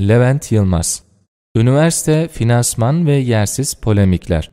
Levent Yılmaz Üniversite, finansman ve yersiz polemikler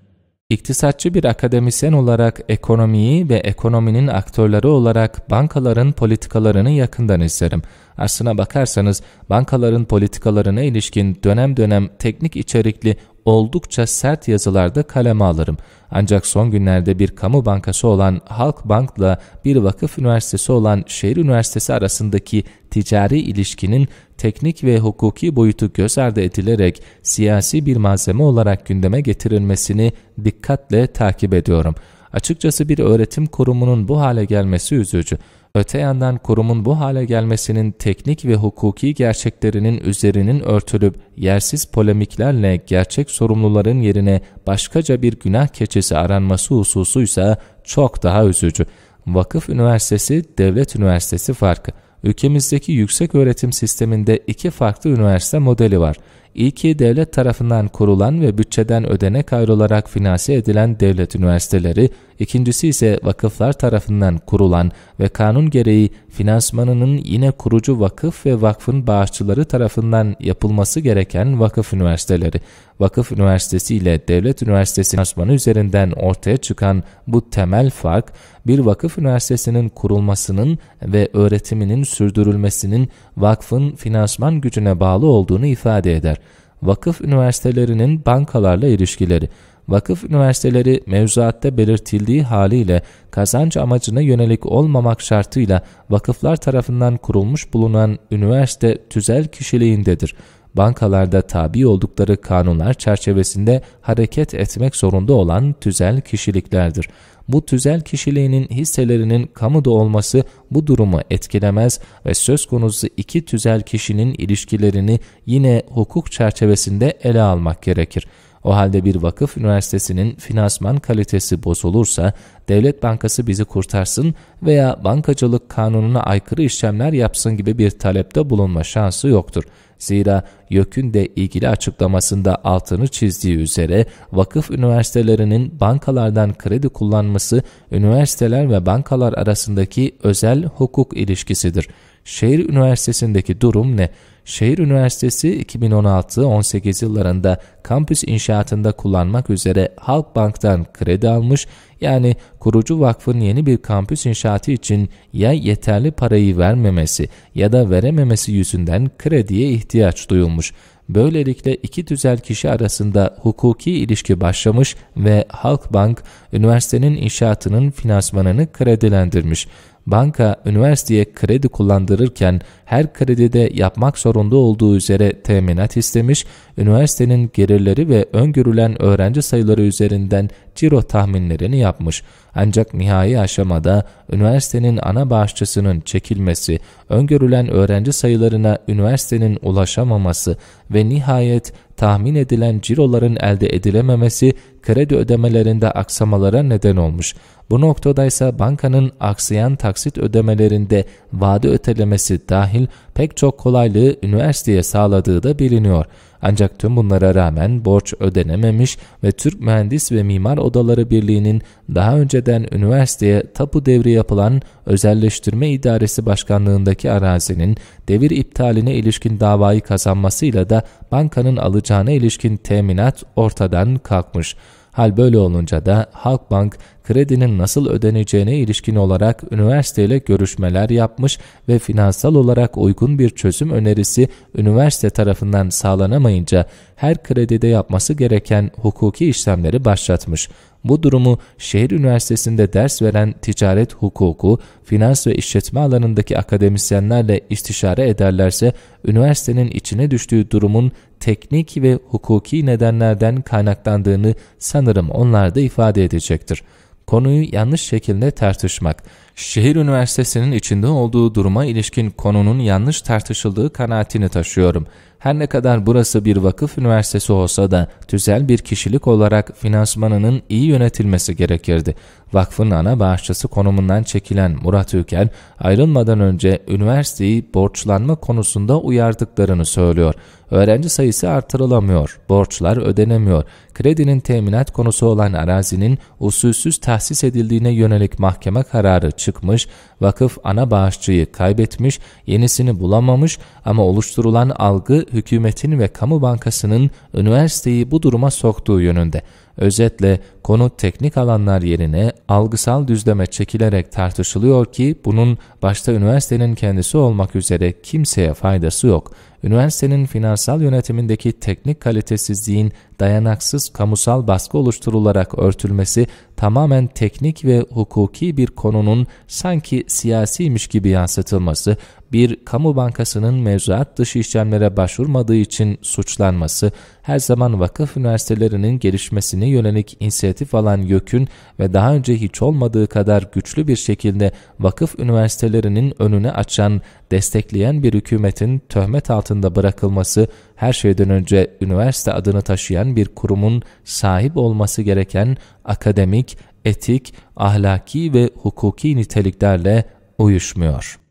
İktisatçı bir akademisyen olarak ekonomiyi ve ekonominin aktörleri olarak bankaların politikalarını yakından izlerim. Aslına bakarsanız bankaların politikalarına ilişkin dönem dönem teknik içerikli oldukça sert yazılarda kaleme alırım. Ancak son günlerde bir kamu bankası olan Halk Bank'la bir vakıf üniversitesi olan Şehir Üniversitesi arasındaki ticari ilişkinin teknik ve hukuki boyutu göz ardı edilerek siyasi bir malzeme olarak gündeme getirilmesini dikkatle takip ediyorum.'' Açıkçası bir öğretim kurumunun bu hale gelmesi üzücü. Öte yandan kurumun bu hale gelmesinin teknik ve hukuki gerçeklerinin üzerinin örtülüp yersiz polemiklerle gerçek sorumluların yerine başkaca bir günah keçesi aranması hususuysa çok daha üzücü. Vakıf Üniversitesi, Devlet Üniversitesi farkı. Ülkemizdeki yüksek öğretim sisteminde iki farklı üniversite modeli var. İlki devlet tarafından kurulan ve bütçeden ödenek ayrı olarak finanse edilen devlet üniversiteleri, ikincisi ise vakıflar tarafından kurulan ve kanun gereği finansmanının yine kurucu vakıf ve vakfın bağışçıları tarafından yapılması gereken vakıf üniversiteleri. Vakıf üniversitesi ile devlet üniversitesi finansmanı üzerinden ortaya çıkan bu temel fark, bir vakıf üniversitesinin kurulmasının ve öğretiminin sürdürülmesinin vakfın finansman gücüne bağlı olduğunu ifade eder. Vakıf üniversitelerinin bankalarla ilişkileri. Vakıf üniversiteleri mevzuatta belirtildiği haliyle kazanç amacına yönelik olmamak şartıyla vakıflar tarafından kurulmuş bulunan üniversite tüzel kişiliğindedir. Bankalarda tabi oldukları kanunlar çerçevesinde hareket etmek zorunda olan tüzel kişiliklerdir bu tüzel kişiliğinin hisselerinin kamuda olması bu durumu etkilemez ve söz konusu iki tüzel kişinin ilişkilerini yine hukuk çerçevesinde ele almak gerekir. O halde bir vakıf üniversitesinin finansman kalitesi bozulursa devlet bankası bizi kurtarsın veya bankacılık kanununa aykırı işlemler yapsın gibi bir talepte bulunma şansı yoktur. Zira YÖK'ün de ilgili açıklamasında altını çizdiği üzere vakıf üniversitelerinin bankalardan kredi kullanması üniversiteler ve bankalar arasındaki özel hukuk ilişkisidir. Şehir Üniversitesi'ndeki durum ne? Şehir Üniversitesi 2016-18 yıllarında kampüs inşaatında kullanmak üzere Halkbank'tan kredi almış, yani kurucu vakfın yeni bir kampüs inşaatı için ya yeterli parayı vermemesi ya da verememesi yüzünden krediye ihtiyaç duyulmuş. Böylelikle iki tüzel kişi arasında hukuki ilişki başlamış ve Halkbank üniversitenin inşaatının finansmanını kredilendirmiş banka üniversiteye kredi kullandırırken her kredide yapmak zorunda olduğu üzere teminat istemiş, üniversitenin gelirleri ve öngörülen öğrenci sayıları üzerinden ciro tahminlerini yapmış. Ancak nihai aşamada üniversitenin ana bağışçısının çekilmesi, öngörülen öğrenci sayılarına üniversitenin ulaşamaması ve nihayet tahmin edilen ciroların elde edilememesi kredi ödemelerinde aksamalara neden olmuş. Bu noktada ise bankanın aksayan taksit ödemelerinde vade ötelemesi dahil pek çok kolaylığı üniversiteye sağladığı da biliniyor. Ancak tüm bunlara rağmen borç ödenememiş ve Türk Mühendis ve Mimar Odaları Birliği'nin daha önceden üniversiteye tapu devri yapılan Özelleştirme İdaresi Başkanlığındaki arazinin devir iptaline ilişkin davayı kazanmasıyla da bankanın alacağına ilişkin teminat ortadan kalkmış. Hal böyle olunca da Halkbank kredinin nasıl ödeneceğine ilişkin olarak üniversiteyle görüşmeler yapmış ve finansal olarak uygun bir çözüm önerisi üniversite tarafından sağlanamayınca her kredide yapması gereken hukuki işlemleri başlatmış. Bu durumu şehir üniversitesinde ders veren ticaret hukuku, finans ve işletme alanındaki akademisyenlerle istişare ederlerse üniversitenin içine düştüğü durumun teknik ve hukuki nedenlerden kaynaklandığını sanırım onlar da ifade edecektir konuyu yanlış şekilde tartışmak şehir üniversitesinin içinde olduğu duruma ilişkin konunun yanlış tartışıldığı kanaatini taşıyorum. Her ne kadar burası bir vakıf üniversitesi olsa da tüzel bir kişilik olarak finansmanının iyi yönetilmesi gerekirdi. Vakfın ana bağışçısı konumundan çekilen Murat Ülker ayrılmadan önce üniversiteyi borçlanma konusunda uyardıklarını söylüyor. Öğrenci sayısı artırılamıyor, borçlar ödenemiyor, kredinin teminat konusu olan arazinin usulsüz tahsis edildiğine yönelik mahkeme kararı çıkıyor çıkmış, vakıf ana bağışçıyı kaybetmiş, yenisini bulamamış ama oluşturulan algı hükümetin ve kamu bankasının üniversiteyi bu duruma soktuğu yönünde. Özetle konu teknik alanlar yerine algısal düzleme çekilerek tartışılıyor ki bunun başta üniversitenin kendisi olmak üzere kimseye faydası yok üniversitenin finansal yönetimindeki teknik kalitesizliğin dayanaksız kamusal baskı oluşturularak örtülmesi tamamen teknik ve hukuki bir konunun sanki siyasiymiş gibi yansıtılması, bir kamu bankasının mevzuat dışı işlemlere başvurmadığı için suçlanması, her zaman vakıf üniversitelerinin gelişmesine yönelik inisiyatif alan YÖK'ün ve daha önce hiç olmadığı kadar güçlü bir şekilde vakıf üniversitelerinin önüne açan destekleyen bir hükümetin töhmet altında bırakılması, her şeyden önce üniversite adını taşıyan bir kurumun sahip olması gereken akademik, etik, ahlaki ve hukuki niteliklerle uyuşmuyor.